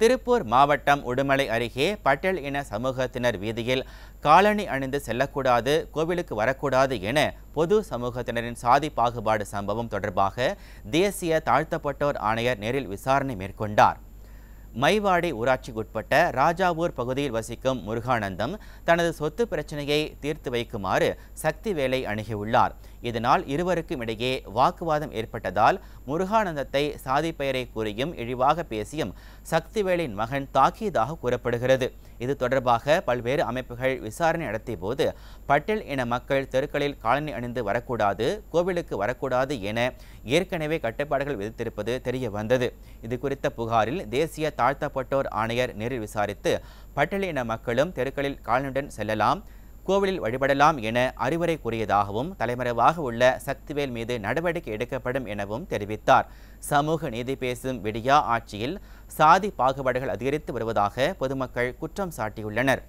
திருப்பூர் மாவட்டம் உடுமலை அருகே பட்டேல் இன சமூகத்தினர் வீதியில் காலணி அணிந்து செல்லக்கூடாது கோவிலுக்கு வரக்கூடாது என பொது சமூகத்தினரின் சாதி பாகுபாடு சம்பவம் தொடர்பாக தேசிய தாழ்த்தப்பட்டோர் ஆணையர் நேரில் விசாரணை மேற்கொண்டார் மைவாடி ஊராட்சிக்குட்பட்ட ராஜாவூர் பகுதியில் வசிக்கும் முருகானந்தம் தனது சொத்து பிரச்சனையை தீர்த்து வைக்குமாறு சக்திவேலை அணுகியுள்ளார் இதனால் இருவருக்கும் இடையே வாக்குவாதம் ஏற்பட்டதால் முருகானந்தத்தை சாதி பெயரை கூறியும் இழிவாக பேசியும் சக்திவேலின் மகன் தாக்கியதாக கூறப்படுகிறது இது தொடர்பாக பல்வேறு அமைப்புகள் விசாரணை நடத்திய போது பட்டேல் இன மக்கள் தெருக்களில் காலனி அணிந்து வரக்கூடாது கோவிலுக்கு வரக்கூடாது என ஏற்கனவே கட்டுப்பாடுகள் விதித்திருப்பது தெரிய வந்தது இது குறித்த புகாரில் தேசிய தாழ்த்தப்பட்டோர் ஆணையர் நேரில் விசாரித்து பட்டேல் இன மக்களும் தெருக்களில் காலனியுடன் செல்லலாம் கோவிலில் வழிபடலாம் என அறிவுரை கூறியதாகவும் தலைமறைவாக உள்ள சக்திவேல் மீது நடவடிக்கை எடுக்கப்படும் எனவும் தெரிவித்தார் சமூக நீதி பேசும் விடியா ஆட்சியில் சாதி பாகுபாடுகள் அதிகரித்து வருவதாக பொதுமக்கள் குற்றம் சாட்டியுள்ளனர்